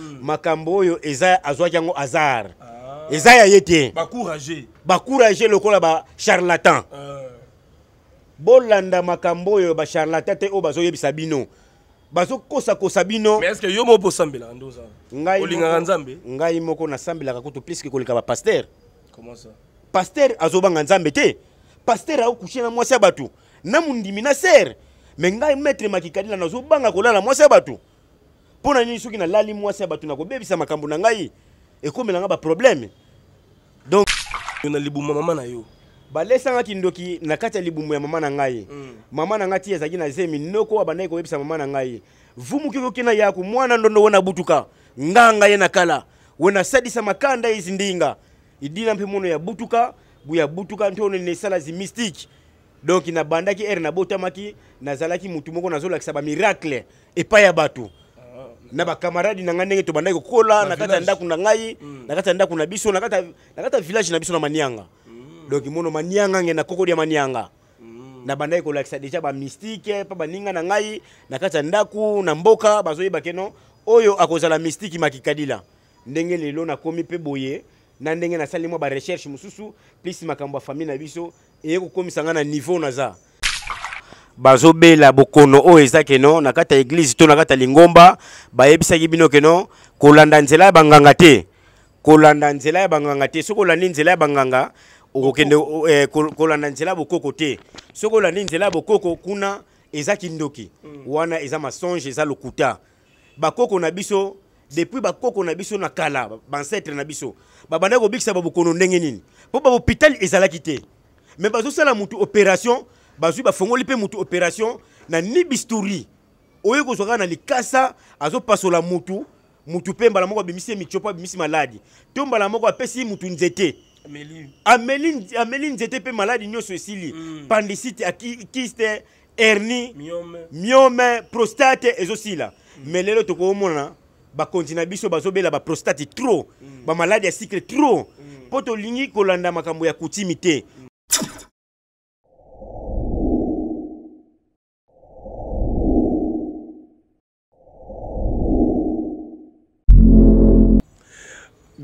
Hmm. makambo oyo eza azwaki yango hasard ah. eza ya ye te bacourage lokola bacharlatan ah. bolanda makambo oyo bacharlatan te oyo bazoyebisa bino bazokosakosa bino ngai moko nasambelaka kutu piske koleka bapaster paster azobanga nzambe te paster aokushe na mwasi ya bato na mondimi na ser me ngai maître makikadila nazobanga kolala mwasi ya bato mpo na nini soki nalali mwasi ya bato nakobebisa makambo na ngai ekomelanga baprobleme donc na libuma mama na yo balesanga kindoki na kati ya libumu ya mama na ngai mm. mama na ngai ti ezalaki na zemi noko oyo bandaki koyebisa mama na ngai vumuki okoki na yaku mwana ndondo we nabutuka nganga ye na kala we nasadisa makanda ezi ndinga idina mpe mono ya butuka buya butuka nte ono nesala zi mystike donk nabandaki ere nabotamaki nazalaki mutu moko nazolakisa bamiracle epai ya bato na bakamaradi na ngai ndenge tobandaki kokola na kati ya ndako na ngai mm. na kati ya ndako na biso na kati ya village na biso na manianga mm. donc mono manianga nge na kokoli ya manianga mm. na bandaki kolakisa deja bamystike mpa baninga na ngai na kati ya ndako na mboka bazoyeba keno oyo akozala mystike makikadila ndenge lelo nakomi mpe boye na ndenge nasali mwa barecherche mosusu plus makambo ya famille na biso eye kokomisa ngai na niveau naza bazobela bokono oyo eza keno na kati ya eglize to na kati ya lingomba bayebisaki bino keno kolanda nzela ya banganga te kolanda nzela ya banganga te soki olandi nzela ya banganga okokende eh, kolanda nzela ya bokoko te soki olandi nzela ya bokoko kuna eza kindoki mm. wana eza masonge eza lokuta bakoko na biso depuis bakoko na biso na kala bancetre na biso babandaki kobikisa babokono ndenge nini mpo bahopital ezalaki te me bazosala motu opération bazwi bafongoli mpe motu opération na nibisturi oyo kozwa kaka na likasa azopasola motu motu mpe mbala moko abimisi ye mitiopo abimisi maladi to mbala moko apesi ye motu nzete ameli, ameli nzete mpe maladi nyonso esili mm. pandisite akiste herni miome, miome prostate ezosila mm. me lelo tokoomona bakonzi na biso bazobela baprostate trop mm. bamaladi ya cycle trop mm. mpo mm. tolingi kolanda makambo ya kutimi te mm.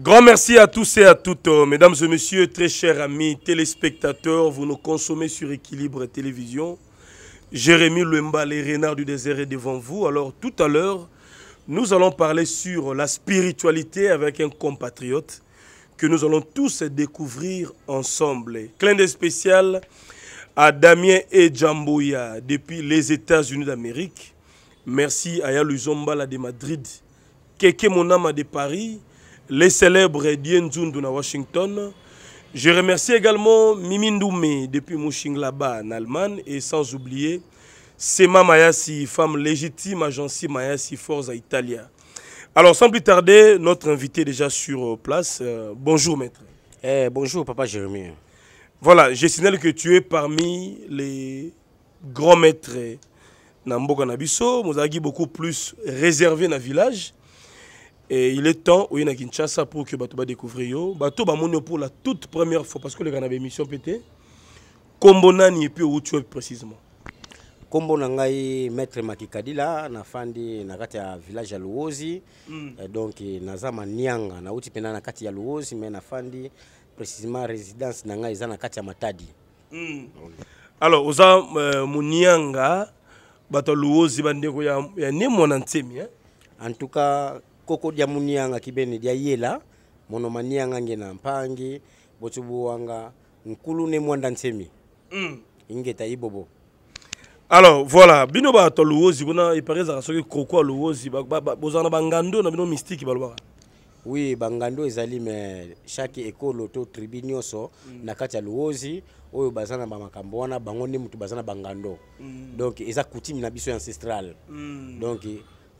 Grand merci à tous et à toutes, euh, mesdames et messieurs, très chers amis téléspectateurs. Vous nous consommez sur Équilibre Télévision. Jérémy Lemba, les renards du désert est devant vous. Alors, tout à l'heure, nous allons parler sur la spiritualité avec un compatriote que nous allons tous découvrir ensemble. Clin d'œil spécial à Damien et Jamboya depuis les États-Unis d'Amérique. Merci à Yaluzomba de Madrid, Keke Monama de Paris les célèbres Dien Washington. Je remercie également Mimi depuis Mouching là-bas en Allemagne et sans oublier Sema Mayasi, femme légitime, agence Mayasi Forza Italia. Alors sans plus tarder, notre invité déjà sur euh, place. Euh, bonjour maître. Eh, bonjour papa Jérémy. Voilà, je signale que tu es parmi les grands maîtres dans euh, Kanabiso. beaucoup plus réservé dans le village. Et il est temps, oui, na Kinshasa pour que bato ba découvrir yo. Bato ba monio pour la toute première fois parce que le cannabis émission pété. Kombo nani et puis où tu es précisément. Kombo na ngai maître Makikadila na fandi na kati ya village ya Luozi. Mm. Eh, donc nazama Nianga na uti pena na kati ya Luozi mais na fandi précisément résidence na ngai eza na kati ya Matadi. Mm. Ah Alors oza euh, Munianga bato Luozi bandeko ya, ya ne mwana ntemi hein. En tout cas koko dia munianga kibene dia yela mono manianga nge na mpangi botubu wanga nkulu ne mwanda nsemi mm. ingeta ibobo alors voilà bino bato luwozi mpona epare ezalaka soki koko aluwozi bozala na bangando na bino mystique balobaka oui bangando ezali me chaque ekolo to tribu nyonso mm. na kati ya luwozi oyo baza na bamakambo wana bango nde motu baza na bangando mm. donc eza coutume na biso ancestrale mm. donc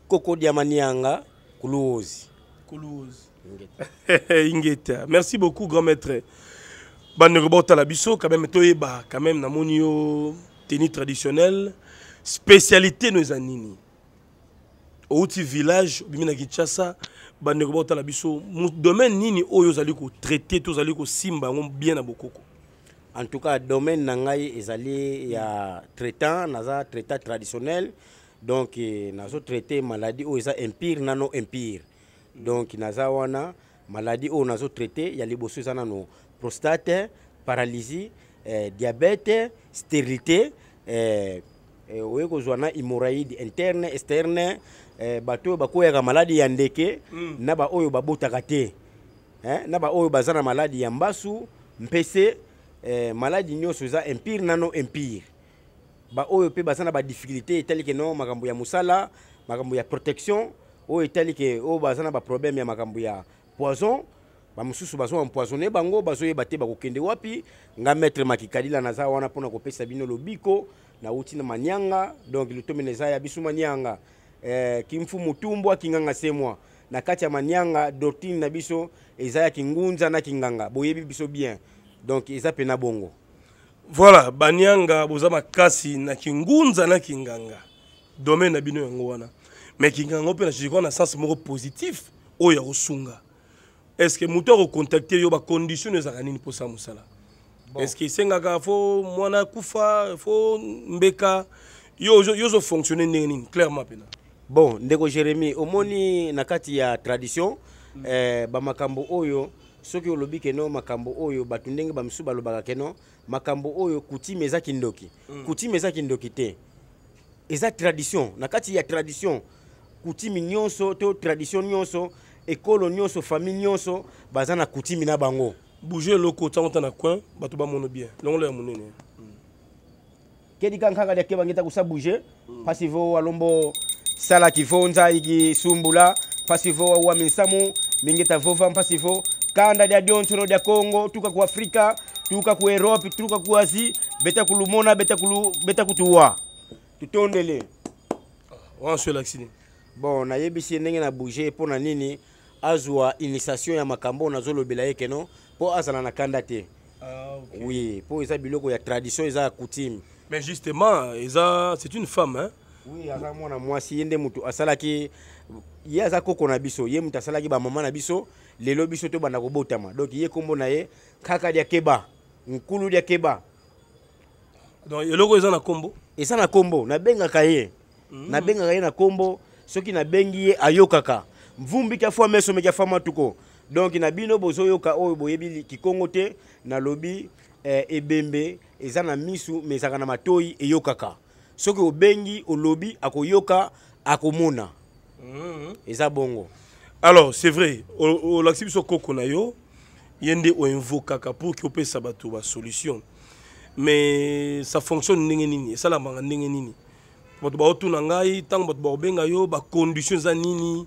koko diamanianga Kuluzi, Kuluzi, Ingeta. Merci beaucoup, grand maître. la biso, quand même, toi bah, quand même, Namonio, tenue traditionnelle, spécialité nos anini. Au village, Bimina Kichasa, la biso. domaine nini, Oyozali, traité, Tozali, Simba, bien à beaucoup. En tout cas, domaine n'angaï Ezali, il y traitant, Naza, traitant traditionnel. donc eh, nazotraite maladi oyo eza impire nano impire donc naza wana maladi oyo nazotraite ya liboso eza nano prostate paralysie eh, diabete stérilité eh, eh, oye kozwa na hémoraïde interne externe eh, bato oyo bakweyaka maladi ya ndeke mm. na baoyo babotaka te eh, na baoyo baza na maladi ya mbasu mpese eh, maladi nyonso eza impire nano impire baoyo mpe baza na badifficulté etali ke no makambo ya mosala makambo ya protection oyo etali ke oyo baza na baproblème ya makambo ya poison bamosusu bazwa empoisonne bango bazoyeba te bakokende wapi nga maître makikadila naza wana mpona kopesa bino lobiko nauti na manianga donc lutomene eza ya biso manianga eh, kimfu mutumbwa kinganga semwa na kati ya manianga dortine na biso eza ya kingunza na kinganga boyebi biso bien donc eza mpe na bongo voilà banianga boza makasi na kingunza na kinganga domaine na bino yango wana mais kinganga mpe na chikwa na sens moko positif oyo ya kosunga est ce que moto akocontacte yo bacondition ezalaka nini mposa mosala bon. est ce que esengaka fo mwana akufa fo mbeka yo, yo, yo ozofonctionne ndenge nini clairement mpena bon ndeko jérémi omoni na kati ya tradition mm. eh, bamakambo oyo soki olobi keno makambo oyo bato ndenge bamisusu balobaka keno makambo oyo kutime eza kindoki mm. kutime eza kindoki te eza tradition na kati ya tradition kutimi nyonso to tradition nyonso ekolo nyonso famille nyonso baza na kutimi na bango bouge eloko ntango ta na coin bato bamona bien longolo ya monene mm. kedika nkanga liake bangeta kusa bouge mpasi mm. vo alombo salaki vo nzayiki sumbula mpasi vo awa minsamu mingeta vova mpasi vo kanda lya diontolo lya congo tuka ku afrika tuka ku europe tuka ku asi beta kulumona beta, kulu, beta kutuwa tutondele wasolakisini ah, bon nayebisi ye ndenge na bouge mpo na nini azwa initiation ya makambo nazolobela ye keno mpo azala na kanda te ah, okay. oui mpo eza biloko ya tradition eza ya coutume mais justement eza c'est une femme hein? oui aza mwana mwasi ye nde motu asalaki ye aza koko na biso ye motu asalaki bamama na biso lelo biso tobanda kobotama donc ye nkombo na ye kaka lya keba nkulu lya keba donc eloko eza na nkombo eza na nkombo nabengaka ye mm. nabengaka ye na nkombo soki nabengi ye ayokaka mvumbi kya fwa meso me kya fwa matuko donc na bino bozoyoka oyo boyebi kikongo te nalobi eh, ebembe eza na misu me ezalaka na matoi eyokaka soki obengi olobi akoyoka akomona mm -hmm. eza bongo alors c'est vrai olakisi biso koko na yo ye nde oinvokaka pourki opesa bato basolution mais ça fonctionne ndenge nini esalamaka ndenge nini bato baotuna ngai ntango bato bakobenga yo bacondition eza nini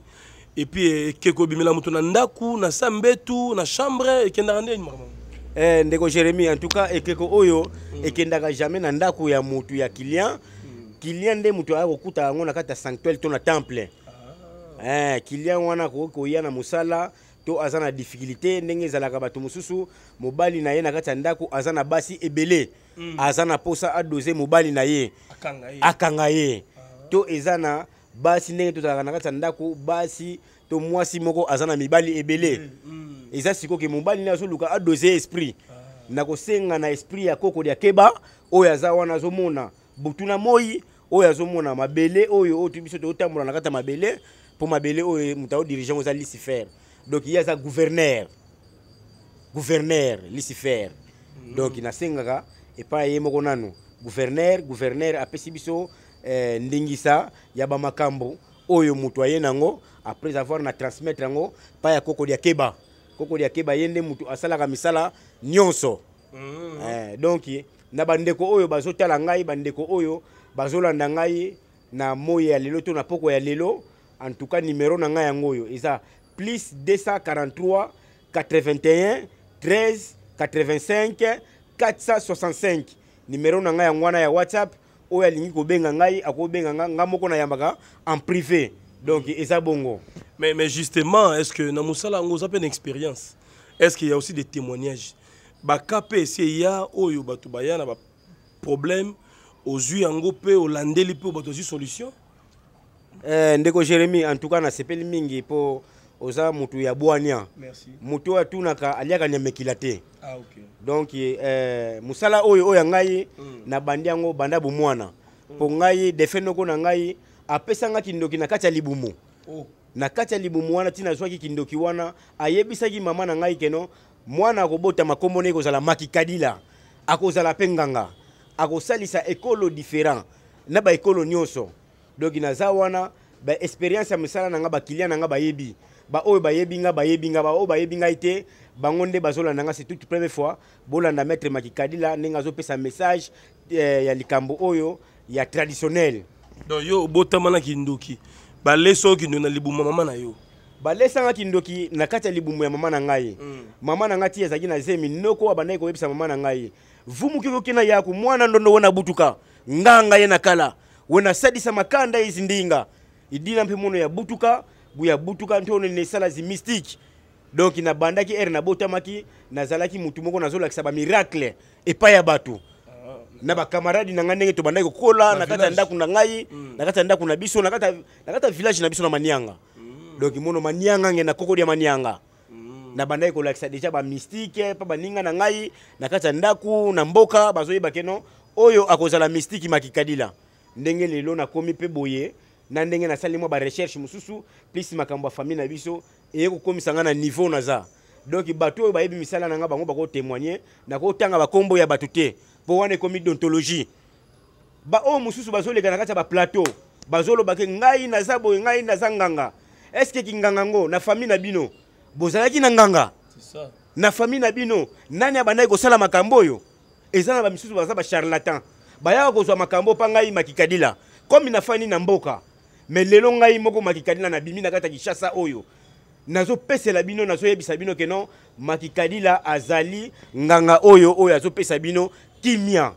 epuis ekeko eh, ebimela moto na ndaku na sa mbetu na chambre ekendaka ndeni makambo eh, ndeko jérémi en tout cas ekeko oyo mm. ekendaka jamais na ndako ya motu ya client mm. client nde moto aya kokuta yango na kati ya sanctuaire to na temple mm. eh client wana koya na mosala to aza na difficulté ndenge ezalaka bato mosusu mobali na ye na kati ya ndako aza na basi ebele mm. aza na posa adose mobali na ye akanga ye uh -huh. to eza na basi ndenge tozalaka na kati ya ndako basi to mwasi moko aza na mibali ebele mm. mm. eza sikoyo ke mobali na azoluka adose esprit uh -huh. na kosenga na esprit ya kokoli ya keba oyo aza wana azomona butuna moi oyo azomona mabele oyo oyo biso totambola na kati ya mabele mpo mabele oyo oh, eh, moto aodirigeant oza lucifer donc ye aza gouverneur gouverneur lucifer mm. donc nasengaka epai ye moko nano gouverneur gouverneur apesi biso eh, ndingisa ya bamakambo oyo oh, moto aye nango après avoir na transmettre yango epai ya kokolia keba kokolia keba ye nde moto asalaka misala nyonso mm -hmm. eh, donc na bandeko oyo bazotala ngai bandeko oyo bazolanda ngai na moi ya lelo to na poko ya lelo en tout cas numéro n'anga yango plus 243 81 13 85 465 numéro n'anga ya whatsapp oyo ko kobenga ngai akobenga ngai ngai moko en privé donc ça bongo mais, mais justement est ce que na musala une za expérience est ce qu'il y a aussi des témoignages Si mpe esi des oyo bato baya na solutions yango landeli pour bato solution eh, ndeko jeremi antuka nasepeli mingi mpo oza mutu ya bwania mutu oyo atunaka aliaka nyamekila te ah, okay. donk eh, mosala oyo oyo ya ngai mm. nabandi yango banda bomwana mm. mpo ngai defe noko na ngai apesanga kindoki na kati ya libumu oh. na kati ya libumu wana ntina azwaki kindoki wana ayebisaki mama na ngai keno mwana akobotama nkombo na ye kozala makikadila akozala mpe nganga akosalisa ekolo différent na baekolo nyonso donk naza wana baexperience ya misala na nga bakilien na nga bayebi oh, baoyo bayebi nga bayebi nga baoyo bayebi ngai te bango nde bazolanda nga c'est toute première fois bolanda maître makikadila ndenge azopesa message eh, ya likambo oyo oh, ya traditionnel donc yo obotamanaki ndoki balesaki ndo na libuma mama na yo balesangaki ndoki na kati ya libumu ya mama na ngai mm. mama na ngai ti ezalaki na zemi noko oyo bandaki koyebisa mama na ngai vumuki okokende yaku mwana ndondo we na butuka nganga ye na kala wena sadisa makanda izi ndinga idina mphemuno yabutuka buyabutuka nthiono nesala zimystike donc nabandaki ere nabotamaki nazalaki mutu moko nazolakisa bamiracle epai ya bato na bakamaradi na ngai ndenge tobandaki kokola na kati ya ndako na ngai mm. na kati ya ndako na biso na kati ya village na biso na manianga mm. donc mono manianga nge na kokodi ya manianga mm. nabandaki kolakisa deja bamystike mpa baninga na ngai na kati ya ndako na mboka bazoyeba keno oyo akozala mystike makikadila ndenge lelo nakomi mpe boye na ndenge nasali mwa barecherche mosusu plus makambo ya famille na biso eye kokomisa ngai na niveau naza donc bato oyo bayebi misala na ngai bango bakotémoigne nakotanga bakombo ya bato te mpo wana ekomi dontologie baoyo mosusu bazoleka na kati ya baplateau bazolobake ngai naza boye ngai naza nganga estce kinganga yango na famille na bino bozalaki na nganga na famille na bino nani abandaki kosala makambo oyo eza na bamisusu baza bacharlatan bayaka kozwa makambo mpa ngai makikadila komi nafani na mboka me lelo ngai moko makikadila nabimi na kati ya kishasa oyo nazopesela bino nazoyebisa bino keno makikadila azali nganga oyo oyo azopesa bino kimia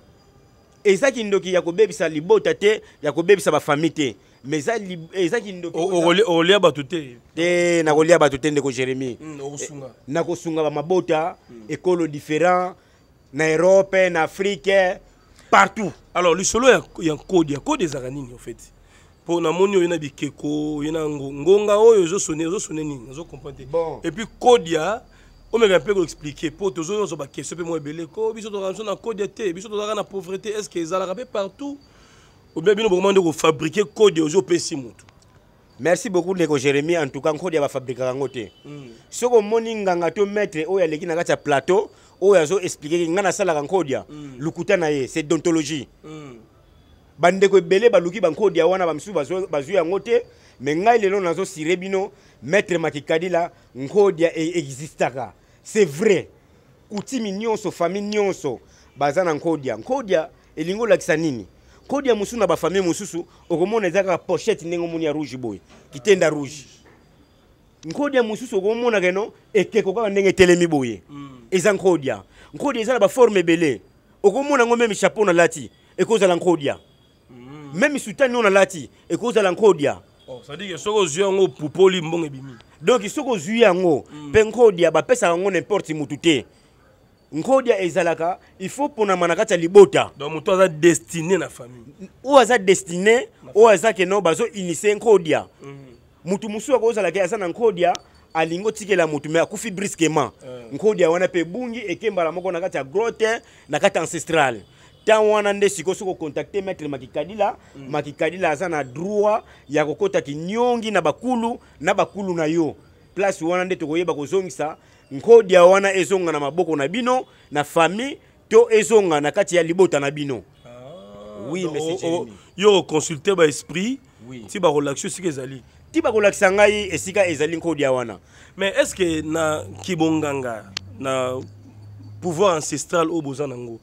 eza kindoki ya kobebisa libota te ya kobebisa bafami te mais eza, eza kindoki okolia bato te te nakolia bato te ndeko jérémi hmm, nakosunga bamabota hmm. ekolo différent na erope na afrike partout alors le lisolo ya, ya y a kode ezalaka nini en fait mpo namoni oyo na bikeko oyo na ngonga oyo ezosone ezosone nini nazokomprendre te bon. et puis kode ya omeka mpe koexplike mpo tozozonso bakestio mpe mo ebele ko biso tozalaka biso na kode te biso tozalaka na pauvreté est ce qu'ils ezalaka mpe partout obien bino bokoma nde kofabrike kode ozopesi motu merci beaucoup ndeko Jérémie. en tout cas nkode ya bafabrikaka yango te hmm. soki omoni nganga to maître oyo aleki na kati ya plateau oyo azoexplike ngai nasalaka nkodia mm. lukuta na ye c'est dontologie mm. bandeko ebele baluki bankodia wana bamisusu bazwi yango te me ngai lelo nazosire bino maître makikadila nkodia e, existaka c'est vrai kutimi nyonso famille nyonso baza na nkodia nkodia elingi olakisa nini nkodia mosusu na bafamille mosusu okomona eza kaka pochete ndenge omoni ya rouge boye kitenda rouge nkodia mosusu okomonaka eno ekeko kaka ndenge etelemi boye mm. eza nkodia nkodia eza na baforme ebele okomona yango meme chapeau nalati ekozala nkodia meme mm. sutani oyo nalati ekozala nkodia oh, soki ozwi yango pupoli mbongo ebimi donc soki ozwi yango mpe mm. nkodia bapesaka yango nimporte motu te nkodia ezalaka il faut ponama na kati ya libota donc moto aza destiné na famille oyo aza destiné oyo aza keno bazo inise nkodia mm -hmm. mutu mosusu akozalaka aza na nkodia alingi otikela mutu me akufi brusquement eh. nkodia wana mpe ebungi ekembala moko na kati ya grote na kati ancestrale ntan wana nde sikoyo soki okontakte maître makikadila mm. makikadila aza na droit ya kokɔta kinyongi na bakulu na bakulu na yo place wana nde tokoyeba kozongisa nkodia wana ezonga na maboko na bino na famille to ezonga na kati ya libota na bino ah, oui, o, o, oh, oh, yo oconsulte baesprit oui. ti barelaxio sika ezali ti bakolakisa ngai esika ezali nkodia wana mais est ce que na kibonganga na pouvoir ancestral oyo boza nango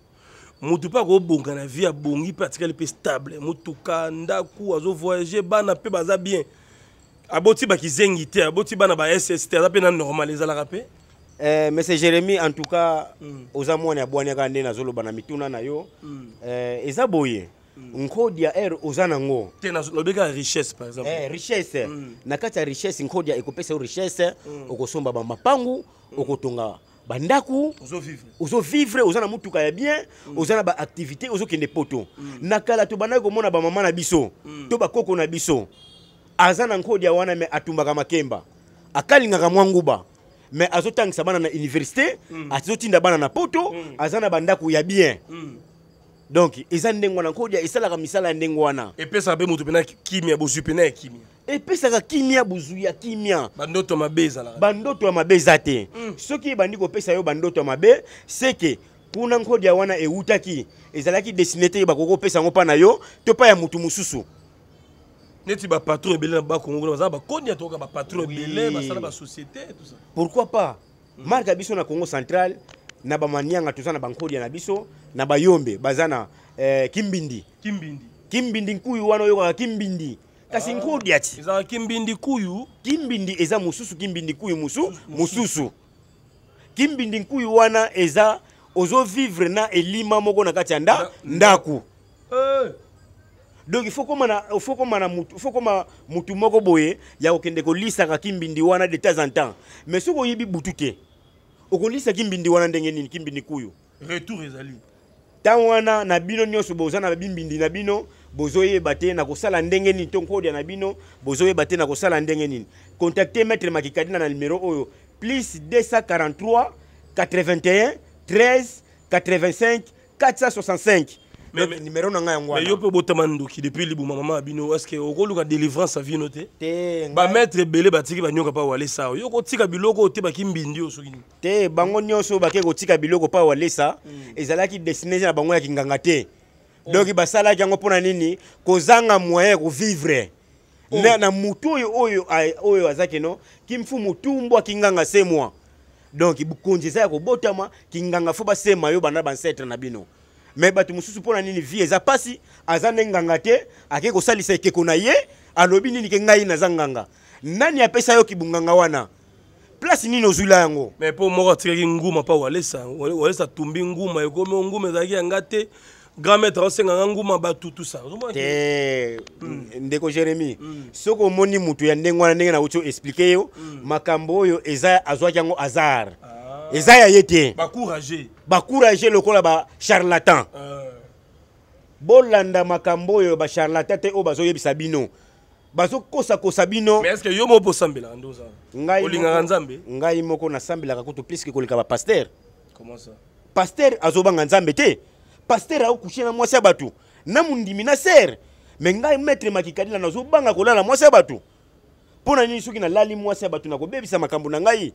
motu mpe akobonga na vie abongi mpe atikali mpe stable motuka ndako azovoyage bana mpe baza bien aboti bakizengi te aboti bana ba ss te aza mpe na normal ezalaka mpe Eh, monsieur jérémi en tout cas mm. oza mwana ya bwaniaka nde nazoloba na mituna na yo mm. eh, eza boye Mm. nkhodia er eh, oza nango lobeka richesse par exemple eh, richesse mm. na kati ya richesse nkhodia ekopesa yo richesse mm. okosomba bamapangu mm. okotonga bandako ozovivre oza na motuka ya bien mm. oza na baaktivité ozokende poto mm. na kala tobandaki komona bamama na biso mm. to bakoko na biso aza na nkodi ya wana me atumbaka makemba akalingaka mwa nguba me azotangisa bana na université mm. azotinda bana na poto mm. aza na bandako ya bien mm. donc eza ndenge wana kodia esalaka misala ya ndenge wana epesaka mpe moto pena kimia bozwi pena ya kimia epesaka kimia bozwi ya kimia bandoto mabe ezalaka bandoto ya mabe eza te mm. soki ebandi kopesa yo bandoto ya mabe seke kuna nkodia wana ewutaki ezalaki desine te bakoki kopesa yango mpa na yo to mpa ya motu mosusu neti bapatron ebele na bakongo kuna bazala bakodia toyoka bapatron ebele basala basociété pourquoi pas mm. marke biso na congo centrale na bamanianga toza na bankodia na biso na bayombe baza na eh, kimbindi kimbindi kimbindi nkuyu wana oyokaka kimbindi kasi ah, nkodia ti ezalaka kimbindi kuyu kimbindi eza mosusu kimbindi kuyu mosu mosusu kimbindi nkuyu wana eza ozovivre na elima moko na kati ya nda ndako eh. donc ifokoma mutu moko boye ya kokende kolisaka kimbindi wana de temps en temps mais soki oyebi butu te okolisa kimbindi wana ndenge nini kimbindi kuyo retour ezali ntango wana na bino nyonso boza na bimbindi na bino bozoyeba te na kosala ndenge nini to nkodia na bino bozoyeba te na kosala ndenge nini contacte maître makikadina na numero oyo plus 243 81 13 85 465 numéro na ngai yango wana yo mpe botama ndoki depuis libuma mama ya bino estce okoluka délivrance avino te bamaître ebele batiki banyoka mpa walesa yo kotika biloko ote baki mbindi oyo soki nini te bango nyonso bake kotika biloko mpa walesa hmm. ezalaki destination na bango ya kinganga te oh. donk basalaki yango mpona nini kozanga moyen ya kovivre oh. na mutu oyo oyo aza keno kimfu mutumbu akinganga se mwa donk bokonzi eza ya kobotama kinganga fo basema yo banda bansetre na bino me bato mosusu mpo na nini vie eza pasi aza nde nganga te akei kosalisa ekeko na ye alobi nini ke ngai naza nganga nani apesa yo kibunganga wana place nini ozwila yango me mpo moko atikaki nguma mpa walesa walesa atumbi nguma ekomi nguma ezalaki yanga te grand maître osenganga nguma batutusa te mm, mm, ndeko jérémi mm. soki omoni motu ya ndenge wana ndenge nauti explike yo makambo oyo eza azwaki yango hasard ah. Ah. eza ya ye te eh. bacourage lokola bacharlatan ah. bolanda makambo oyo bacharlatan te oyo bazoyebisa bino bazokosakosa bino ngai moko nasambelaka kutu piske koleka bapaster paster azobanga nzambe te paster aokushe na mwasi ya bato na mondimi na ser me ngai maître makikadila nazobanga kolala mwasi ya bato mpo na nini soki nalali mwasi ya bato nakobebisa makambo na ngai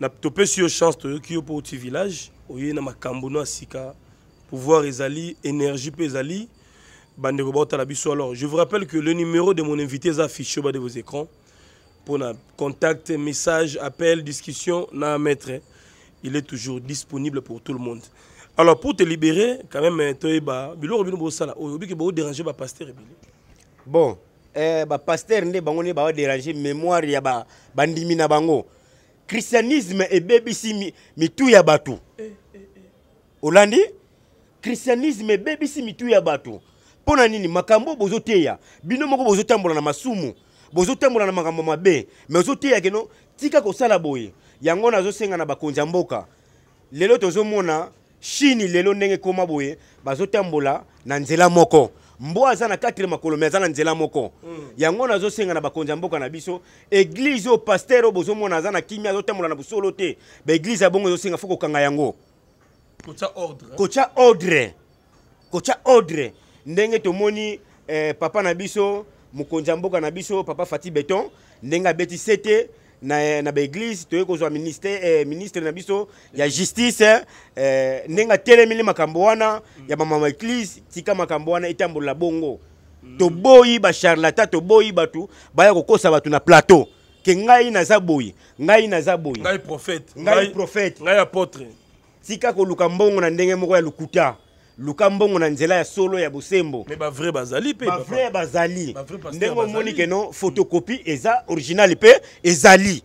na topé sur chance de yo mpo oti village oye na makambo no asika pouvoir ezali énergie mpe ezali bandeko la biso alors je vous rappelle que le numéro de mon invité est affiché bas de vos écrans Pour contact message appel discussion na maître il est toujours disponible pour tout le monde alors pour te libérer quand même eh, toyeba biloko bino bosala oyo déranger ba pasteur eh, pasteur. bon pasteur ne bango ba déranger. mémoire ya bandimi na bango christianisme ebebisi mitu ya bato olandi christianisme ebebisi mitu ya bato mpo na nini makambo bozoteya bino moko bozotambola na masumu bozotambola na makambo mabe me ozoteya keno tika kosala boye yango nazosenga na bakonzi ya mboka lelo tozomona chine lelo ndenge ekoma boye bazotambola na nzela moko mbwa aza na 4 makolo me aza na nzela moko mm. yango nazosenga na bakonzi ya mboka na biso eglize oyo paster oyo bozomona aza na kimia azotambola na bosolo te baeglize ya bongo ezosenga fo kokanga yango kotya ordre kotya ordre ndenge tomoni eh, papa na biso mokonzi ya mboka na biso papa fati beton ndenge abeti sete na, na baeglize toyei kozwa ministre, eh, ministre na biso ya justice eh, ndenge atelemeli makambo wana ya bamama eglize tika makambo wana etambola bongo mm. toboyi basharlatan toboyi bato baya kokosa bato na plateau ke ngai naza boye ngai naza boye ngai prophète ngai apotre tika koluka mbongo na ndenge moko ya lokuta luka mbongo na nzela ya solo ya bosembo bavrai bazali pe bavrai bazali ndenge omoni keno photocopie eza original mpe ezali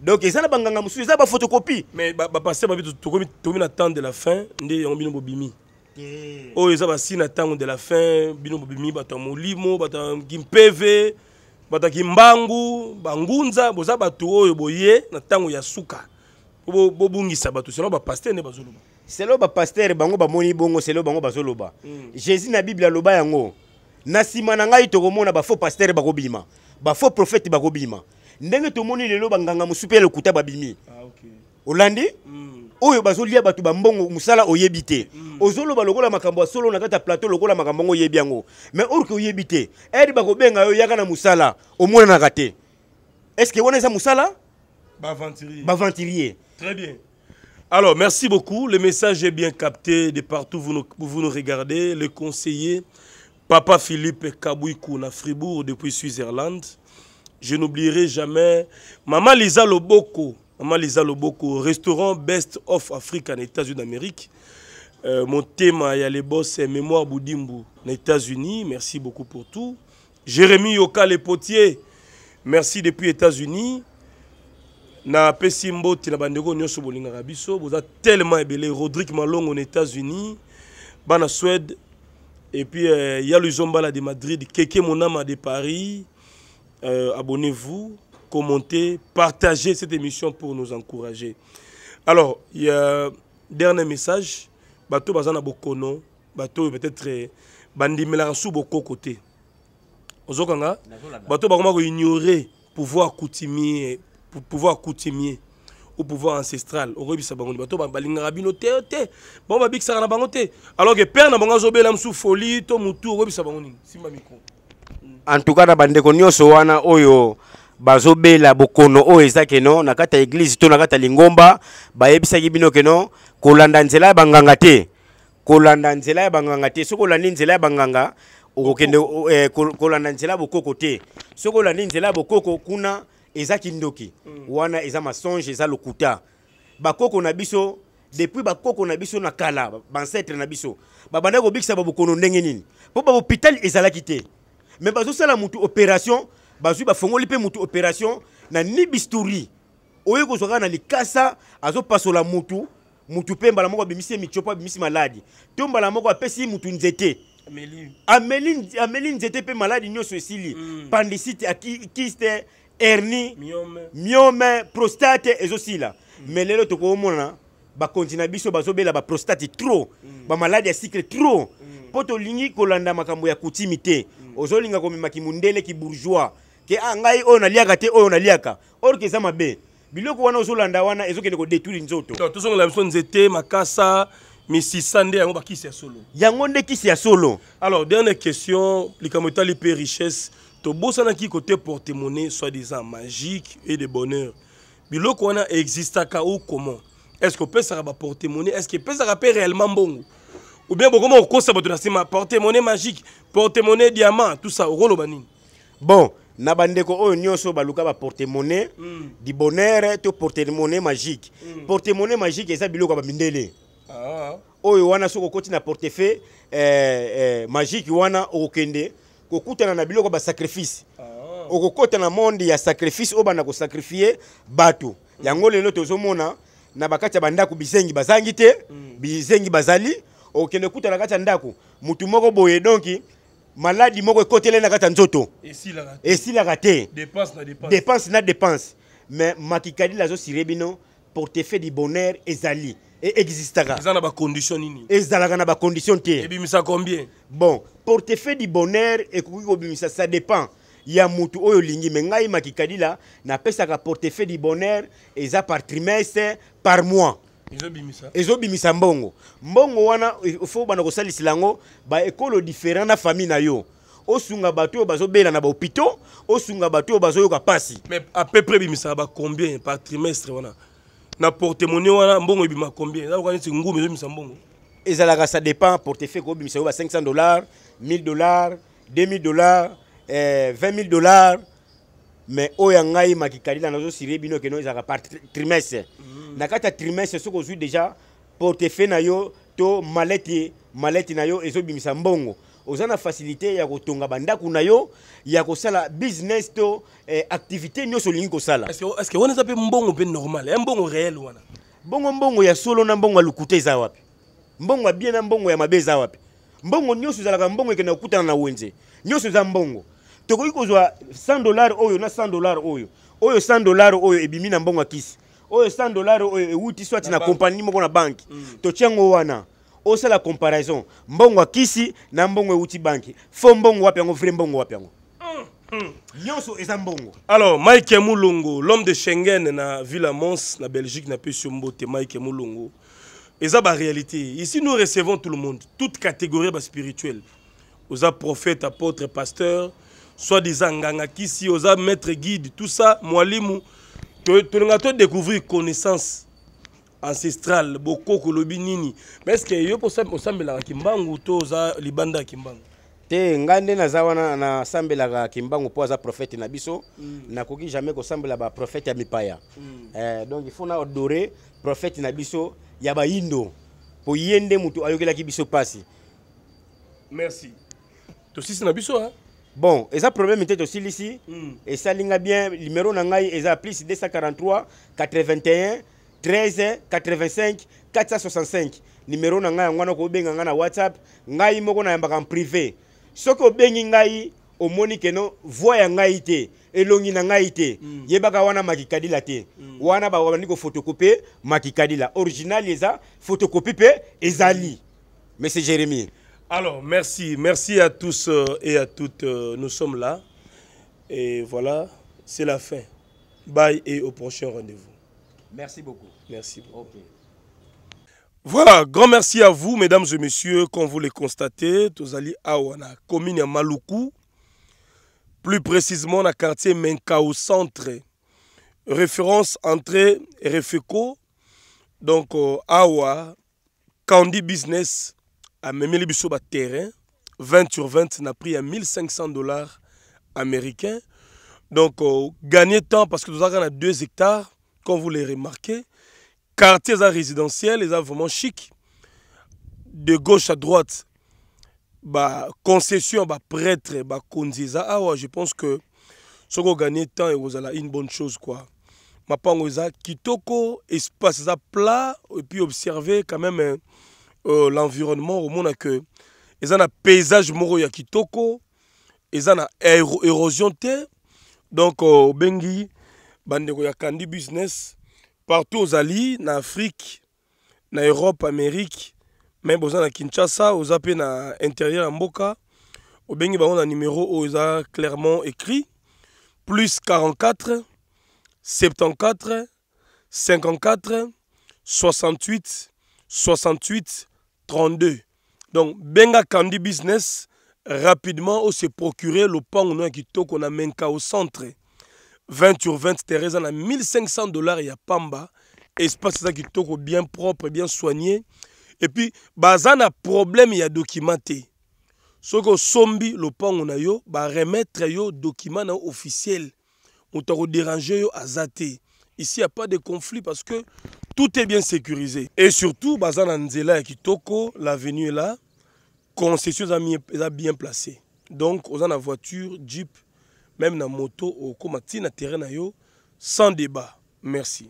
donc eza na banganga mosusu eza baphotocopie mais bapaster babito tokomi na temps de la fin nde yango bino bobimi oyo eza basine na ntango de la fin bino bobimi bato ya molimo bato ya kimpeve bato ya kimbangu bangunza boza bato oyo boye na ntango ya suka bobungisa bato sinon bapaster nde bazoloba selo bapaster bango bamoni bongo selo bango bazoloba mm. jésus na bible aloba yango na nsima na ngai tokomona bafaux paster bakobima bafaux prophète bakobima ndenge tomoni lelo banganga mosupe ya lokuta babimi ah, okay. olandi mm. oyo bazolia bato bambongo mosala oyebi te mm. ozoloba lokola makambo ya solo na kati ya plateau lokola makambo yango oyebi yango mais orke oyebi te ere bakobenga yo yaka na mosala omonanaka te estce wana eza mosala baventurier ba Alors, merci beaucoup. Le message est bien capté de partout où vous nous, regardez. Le conseiller, Papa Philippe Kabouikou, à Fribourg, depuis Suisse-Irlande. Je n'oublierai jamais Maman Lisa Loboko. Maman Lisa Loboko, restaurant Best of Africa en États-Unis d'Amérique. Euh, mon thème, il y a les boss, c'est Mémoire Boudimbu en États-Unis. Merci beaucoup pour tout. Jérémy Yoka, les Merci depuis États-Unis. Je mboti na bandeko nyonso Vous boza tellement ebele rodrigue malongo aux états-unis bana suède y euh, le zombala de madrid keke monama de paris euh, abonnez-vous commentez partagez cette émission pour nous encourager alors il y a dernier message bato bazana bokono bato peut-être euh, bandimela bokoko te ozokanga bato bakoma pouvoir coutumier pour pouvoir coutumier au pouvoir ancestral okobisa bango bato balinga bino te te na bango alors que père na zo bela mosusu folie to mutu okobisa bango nini simba miko en tout cas na bande nyonso wana oyo bazobela bokono o eza keno na kata ya to na kata ya lingomba bayebisaki bino keno kolanda nzela ya banganga te kolanda nzela ba banganga te soko olandi nzela ya banganga okokende eh, kolanda nzela bokoko te soki nzela bokoko kuna eza kindoki mm. wana eza masonge eza lokuta bakoko na biso depuis bakoko na biso na kala bancetre na biso babandaki kobikisa babokono ndenge nini mpo bahopital ezalaki te me bazosala motu opération bazwi bafongoli mpe motu opération na ni bisturi oyo kozwa kaka na likasa azopasola motu motu mpe mbala moko abimisi ye mitio mpo abimisi maladi to mbala moko apesi ye motu nzete ameli, ameli nzete mpe maladi nyonso esili mm. pandisite akiste hernie myome prostate ezosila mais lelo tokomona bakonzi na biso bazobela baprostate trop mm. bamaladi ya cycle trop mpo mm. tolingi kolanda makambo ya kutimi te ozolinga komema kimundele kibourgeois ke a ah, ngai oyo naliaka te oyo naliaka orke eza mabe biloko wana ozolanda wana ezokende kodetruire nzoto tozongela biso nzete makasa misisa nde yango bakisi ya solo yango nde kisi ya solo alors dernière question likambo etali mpe richesse côté kote monnaie soi-disant magique et de bonheur biloko wana existaka ou comment est ce que porte-monnaie? est ce que epesaka mpe réellement bon? ou bien bokoma kokosa bato ma porte-monnaie magique porte-monnaie diamant tout ça rôle nini bon na bandeko oyo nyonso baluka porte mm. du bonheur to monnaie magique mm. monnaie magique esa biloko ba bamindele ah. yo wana soko koti na portefeuille euh, euh, magique wana okokende kokutana na biloko basakrifisi ah, ah. okokɔta na monde ya sakrifisi oyo banda kosakrifie bato mm. yango lelo tozomona na bakati ya bandako bizengi bazangi te mm. bizengi bazali okende kuta na kati ya ndako mutu moko boye donki maladi moko ekotele na kati ya nzoto esilaka te dépense na dépense mais makikadile azosirie bino portefeuille du bonheur ezali et existera ezala ba condition ni. ezalaka na ba condition te ebimisa combien bon portefeuille du bonheur ekoki kobimisa ça dépend ya mutu oyo olingi me ngai makikadila ka portefeuille du bonheur eza par trimestre par mois misa mbongo mbongo wana fo bana lango, ba ekolo différent na famille na yo osunga bato oyo bazobela na bahôpitau osunga bato oyo bazoyoka mpasi mais à peu près ba combien par trimestre wana na portemone wana mbongo ebima combien eza lokola neti ngumi ezobimisa mbongo ezalaka ça dépend portefeuille kobimisa yo ba 500 dollars 1000 dollars 2000 dollars eh, 20000 dollars mais oyo ya ngai makikalila nazosurie bino keno ezalaka par trimestre mm. na kati trimestre ce soki ozwi déjà portefeuille na yo to malete malete na yo bimisa mbongo oza na facilité ya kotonga bandako na yo ya kosala business to eh, activité nyonso olingi kosala estce wana eza mpe mbongo mpe normal ya eh, mbongo réel wana mbongo mbongo ya solo na mbongo ya lukuta eza wapi mbongo ya bien na mbongo ya mabe eza wapi mbongo nyonso ezalaka mbongo ekende kokutana na wenze nyonso eza mbongo tokoki kozwa 100 dollar oyo na 100 dollar oyo oyo 100 dollar oyo ebimi na mbongo ya kisi oyo 100 dollar oyo ewuti swati na kompani moko na banke mm. totiango wana la comparaison mbongo kisi na mbongo uti banki fo mbongo wapi yango vrai mbongo wapi yango hmm, hmm. nyonso eza mbongo alors mike mulungu l'homme de schengen na ville à mons na belgique na pesi yo mbote mike mulungu eza réalité ici nous recevons tout le monde toute catégorie baspirituelle osa prophète apôtre pasteur soi-disant nganga kisi osa maître guide tout ça mwalimu tolinga découvrir connaissance ancestral bokoko olobi nini ma estce yo osambelaka kimbangu to oza libanda ya kimbangu te ngai nde naza wana nasambelaka kimbangu mpo aza profete na biso mm. nakoki jamais kosambela baprofete ya mipaya mm. eh, donc il faut na odore profete na biso ya bayindo mpo ye nde motu ayokelaki biso mpasi merci tosisi na biso hein? bon eza problème te tosilisi mm. esalinga bien numéro na ngai eza plus 243 81 13 85 465 numéro na ngai whatsapp ngai moko privé soko bengi ngai omoni keno ya ngai te elongi na ngai te mm. yebaka wana makikadila te mm. original photocopie pe ezali monsieur Jérémy. alors merci merci à tous euh, et à toutes euh, nous sommes là et voilà c'est la fin bye et au prochain rendez-vous Merci beaucoup. Merci beaucoup. Voilà, grand merci à vous, mesdames et messieurs, comme vous le constatez, Tozali Awana, commune à Maloukou, plus précisément dans le quartier Menkao centre, référence entrée RFECO, donc euh, Awa, Candy Business, à Memeli terrain, 20 sur 20, n'a pris à 1500 dollars américains. Donc, euh, gagner temps parce que nous avons deux hectares comme vous les remarquez, quartiers résidentiels, les a vraiment chic. De gauche à droite, bah, concession, bah, prêtre, bah, ah je pense que ce qu'on gagne temps, c'est une bonne chose. Quoi. Ma pango, kitoko, espace, ça plat, et puis observer quand même hein, euh, l'environnement. Au monde, hein, que, ils ont un paysage moro ya kitoko, ils ont érosion. Donc, euh, Bengi, bandeko kandi business partout aux en afrique en europe amérique même besoin kinshasa aux appels na intérieur à mboka obengi on numéro aux clairement écrit plus 44 74 54 68 68 32 donc benga kandi business rapidement se procurer le pan ya qu'on na au centre 20 sur 20 Teresa, en a 1500 dollars a pamba espace ça qui est bien propre bien soigné et puis bah, problème, il problème a documenté que sombi lopango na yo ba remettre yo document na officiel mutako déranger yo azate ici il y a pas de conflit parce que tout est bien sécurisé et surtout bazana a nzela qui t'oco l'avenue est là concession est bien placé. donc on a la voiture jeep même na moto ou si terrain na sans débat merci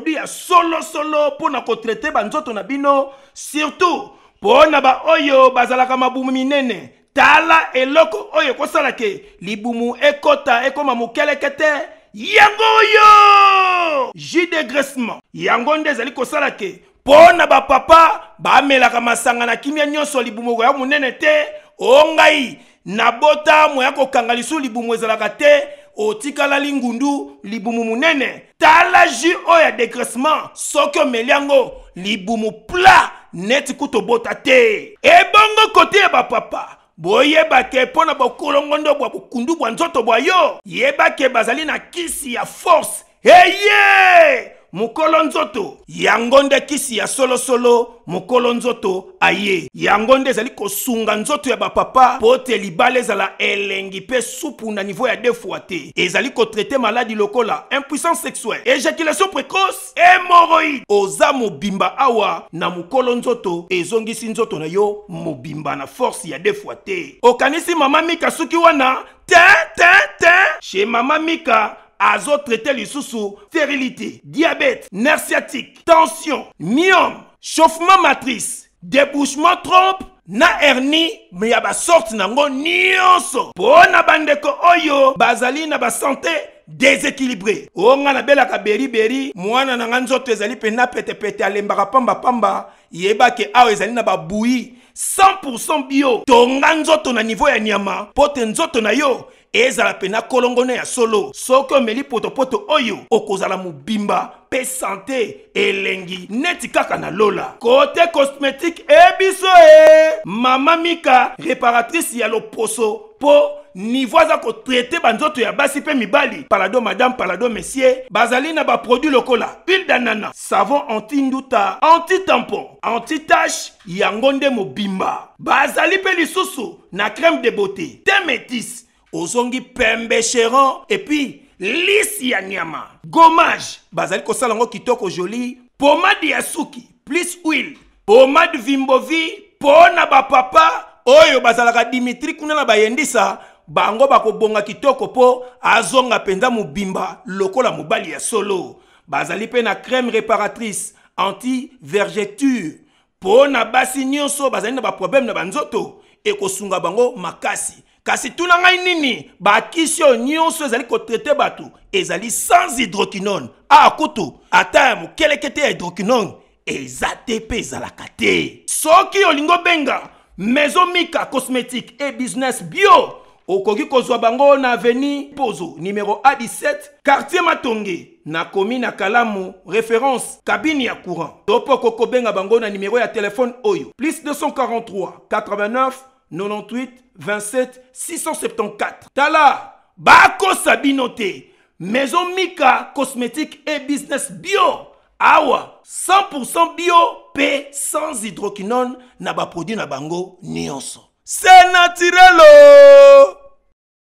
produit solo solo mpo na ba traité na bino surtout pour na ba oyo mabumu minene tala eloko oyo sala ke libumu ekota ekoma mokeleke te yango yo ji de graissement yango nde ko sala ke ba na ba melaka masanga na kimia nyonso libumu ya monene te ongai na nabota moya kokanga lisu libumu ezalaka te otikala lingundu, libumu munene tala jus ya degressement soki meliango li libumu pla neti te ebongo kote eba papa Boye ke bokolongondo bwa bokundu bwa nzoto bwa yo yeba ke bazali na kisi ya force Mukolonzoto, yangonde kisi ya solo solo, nzoto aye Yangonde zali ezali sunga nzoto ya bapapa mpo te libala ezala elengi pe supu na nivo ya defoi te ezali kotraite maladi lokola impuissance sexuelle éjaculation précoce hémoroïde oza bimba awa na mokolo nzoto sinzoto nzoto na yo mobimba na force ya de O okanisi mama mika sukiwana, wana te te te chez mama mika sous sous stérilité diabète nerf sciatique tension myome chauffement matrice débouchement trompe na hernie me ya sorte nango nyonso Bon na bandeko oyo bazali na santé déséquilibré o nga nabelaka beriberi mwana na pe nzoto pete mpenza pamba pamba Yeba yebake a ezali na babui 100% bio tonga zoto na niveau ya nyama Pote na yo ezala la pena kolongone ya solo Soko meli potopoto oyo okozala mobimba mpe sante elengi neti kaka na lola kote cosmétique ebiso e mama mika réparatrice ya loposo Po nivo ko traiter banzoto ya basi mi mibali palado madame palado messier bazali na baproduit lokola pile danana savon anti-nduta anti-tampon anti-tache yango nde bimba. bazali mpe lisusu na crème de beauté te ozongi pembe chéron puis lisi ya nyama gommage bazali kitoko joli pomade Yasuki. plus huile pomade vimbovi mpo na papa. oyo bazalaka dimitri kuna na bayendisa bango bakobonga kitoko po, azonga mpenza bimba lokola mobali ya solo bazali na crème réparatrice anti-vergeture mpo na basi nyonso bazali na baproblème na banzoto ekosunga bango makasi kasi tuna ngai nini bakisi oyo nyonso ezali traiter bato ezali sans hydroquinone a ah, kutu à terme quel te hydroquinone eza te mpe ezalaka qui soki olingi benga maison mika cosmétique et business bio okoki kozwa bango na aveni pozo numéro a17 quartier matonge nakomi na kalamu référence Cabine ya courant Topo koko benga bango na numéro ya téléphone oyo plus 243 89 98 27 674 tala bako sabinote, maison mika cosmétique et business bio awa 100% bio P. sans hydroquinone na produit na bango c'est C'est naturel. Oh!